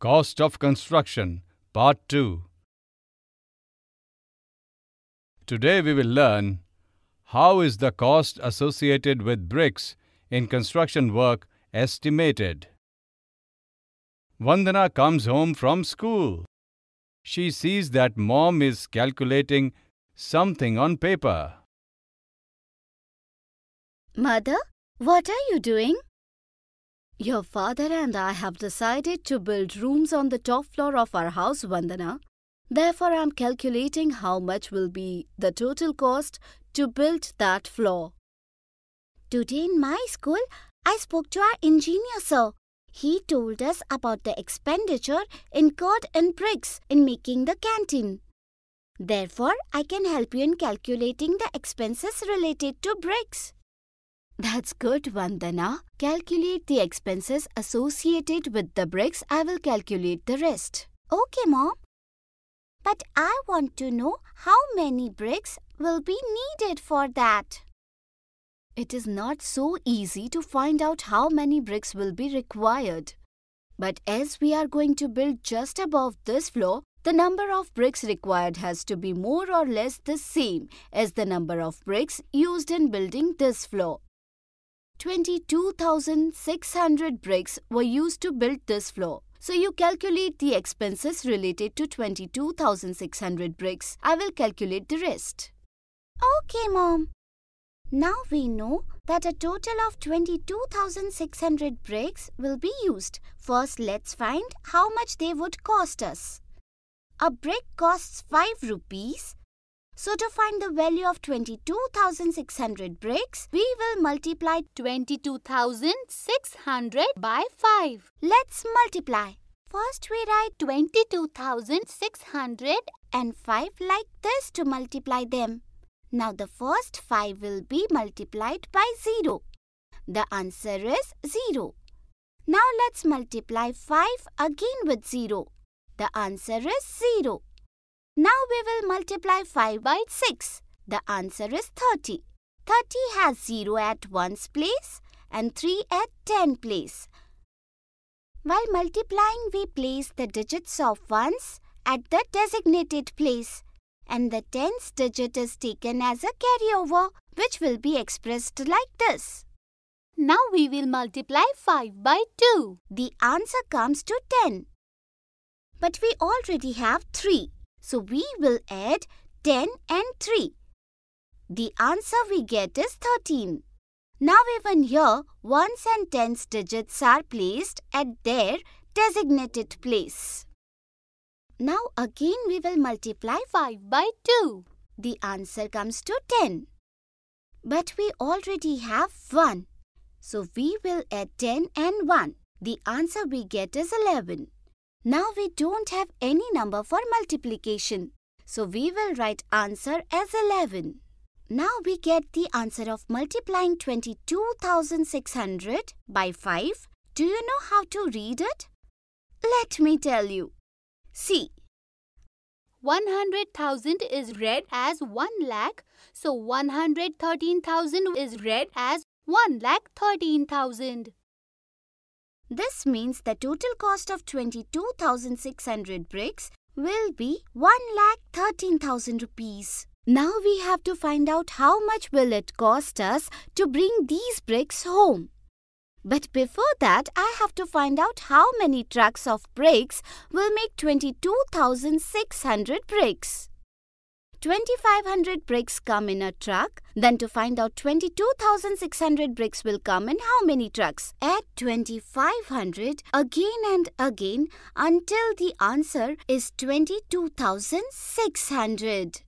Cost of Construction Part 2 Today we will learn how is the cost associated with bricks in construction work estimated. Vandana comes home from school. She sees that mom is calculating something on paper. Mother, what are you doing? Your father and I have decided to build rooms on the top floor of our house, Vandana. Therefore, I'm calculating how much will be the total cost to build that floor. Today in my school, I spoke to our engineer, sir. He told us about the expenditure incurred in bricks in making the canteen. Therefore, I can help you in calculating the expenses related to bricks. That's good, Vandana. Calculate the expenses associated with the bricks. I will calculate the rest. Okay, Mom. But I want to know how many bricks will be needed for that. It is not so easy to find out how many bricks will be required. But as we are going to build just above this floor, the number of bricks required has to be more or less the same as the number of bricks used in building this floor. 22,600 bricks were used to build this floor. So you calculate the expenses related to 22,600 bricks. I will calculate the rest. Okay, Mom. Now we know that a total of 22,600 bricks will be used. First, let's find how much they would cost us. A brick costs 5 rupees so to find the value of 22,600 bricks, we will multiply 22,600 by 5. Let's multiply. First we write 22,600 and 5 like this to multiply them. Now the first 5 will be multiplied by 0. The answer is 0. Now let's multiply 5 again with 0. The answer is 0. Now we will multiply 5 by 6. The answer is 30. 30 has 0 at 1's place and 3 at 10 place. While multiplying, we place the digits of 1's at the designated place and the 10's digit is taken as a carryover which will be expressed like this. Now we will multiply 5 by 2. The answer comes to 10. But we already have 3. So we will add 10 and 3. The answer we get is 13. Now even here, 1s and 10s digits are placed at their designated place. Now again we will multiply 5 by 2. The answer comes to 10. But we already have 1. So we will add 10 and 1. The answer we get is 11. Now we don't have any number for multiplication. So we will write answer as 11. Now we get the answer of multiplying 22,600 by 5. Do you know how to read it? Let me tell you. See. 100,000 is read as 1 lakh. So 113,000 is read as 1 lakh 13,000. This means the total cost of 22,600 bricks will be 1,13,000 rupees. Now we have to find out how much will it cost us to bring these bricks home. But before that, I have to find out how many trucks of bricks will make 22,600 bricks. 2500 bricks come in a truck, then to find out 22600 bricks will come in how many trucks? Add 2500 again and again until the answer is 22600.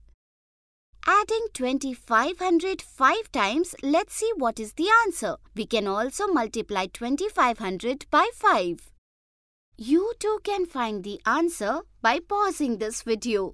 Adding 2500 5 times, let's see what is the answer. We can also multiply 2500 by 5. You too can find the answer by pausing this video.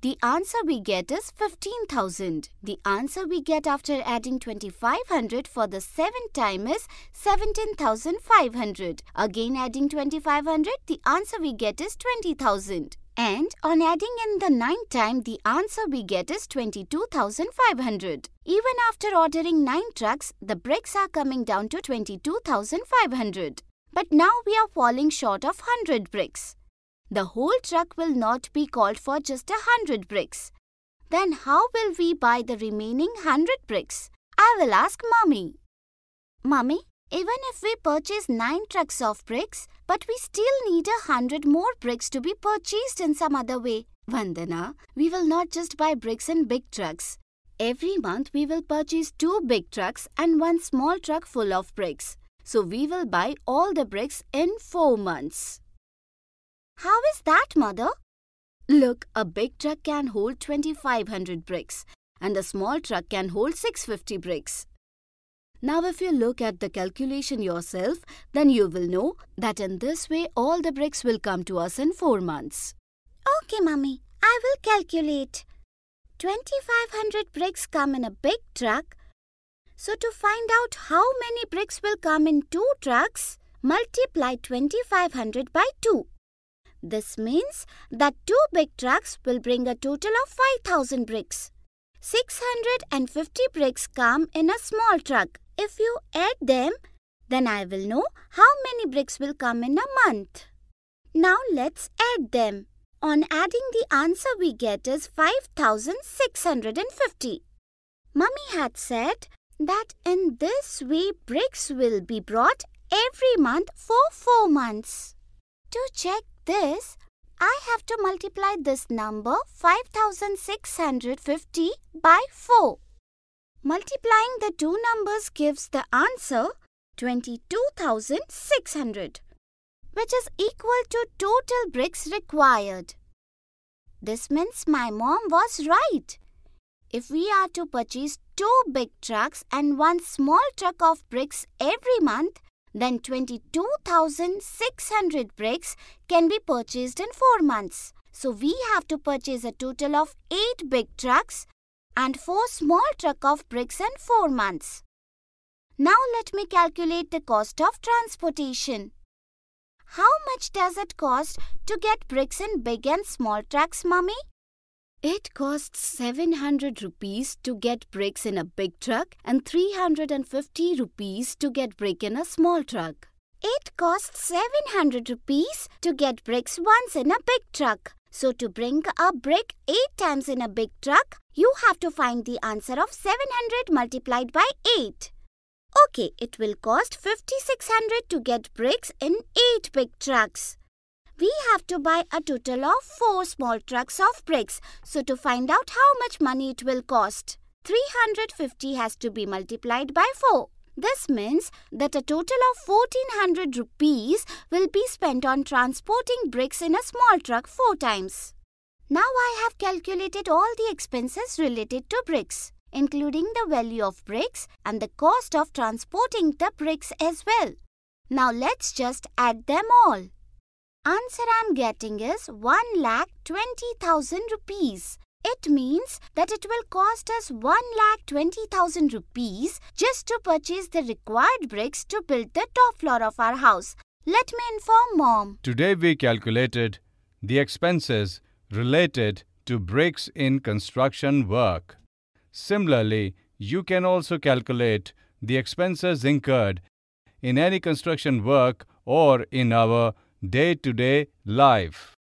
The answer we get is 15,000. The answer we get after adding 2500 for the 7 time is 17,500. Again adding 2500, the answer we get is 20,000. And on adding in the 9 time, the answer we get is 22,500. Even after ordering 9 trucks, the bricks are coming down to 22,500. But now we are falling short of 100 bricks. The whole truck will not be called for just a hundred bricks. Then how will we buy the remaining hundred bricks? I will ask mummy. Mummy, even if we purchase nine trucks of bricks, but we still need a hundred more bricks to be purchased in some other way. Vandana, we will not just buy bricks in big trucks. Every month we will purchase two big trucks and one small truck full of bricks. So we will buy all the bricks in four months. How is that, mother? Look, a big truck can hold 2500 bricks and a small truck can hold 650 bricks. Now if you look at the calculation yourself, then you will know that in this way all the bricks will come to us in 4 months. Okay, mummy. I will calculate. 2500 bricks come in a big truck. So to find out how many bricks will come in two trucks, multiply 2500 by 2. This means that two big trucks will bring a total of 5000 bricks. 650 bricks come in a small truck. If you add them, then I will know how many bricks will come in a month. Now let's add them. On adding the answer we get is 5650. Mummy had said that in this way bricks will be brought every month for 4 months. To check this, I have to multiply this number 5650 by 4. Multiplying the two numbers gives the answer 22,600, which is equal to total bricks required. This means my mom was right. If we are to purchase two big trucks and one small truck of bricks every month, then 22,600 bricks can be purchased in 4 months. So we have to purchase a total of 8 big trucks and 4 small truck of bricks in 4 months. Now let me calculate the cost of transportation. How much does it cost to get bricks in big and small trucks, mummy? It costs 700 rupees to get bricks in a big truck and 350 rupees to get brick in a small truck. It costs 700 rupees to get bricks once in a big truck. So to bring a brick 8 times in a big truck, you have to find the answer of 700 multiplied by 8. Okay, it will cost 5600 to get bricks in 8 big trucks we have to buy a total of four small trucks of bricks. So to find out how much money it will cost, 350 has to be multiplied by 4. This means that a total of 1400 rupees will be spent on transporting bricks in a small truck four times. Now I have calculated all the expenses related to bricks, including the value of bricks and the cost of transporting the bricks as well. Now let's just add them all answer I'm getting is 1 lakh 20,000 rupees. It means that it will cost us 1 lakh 20,000 rupees just to purchase the required bricks to build the top floor of our house. Let me inform mom. Today we calculated the expenses related to bricks in construction work. Similarly, you can also calculate the expenses incurred in any construction work or in our day to day life.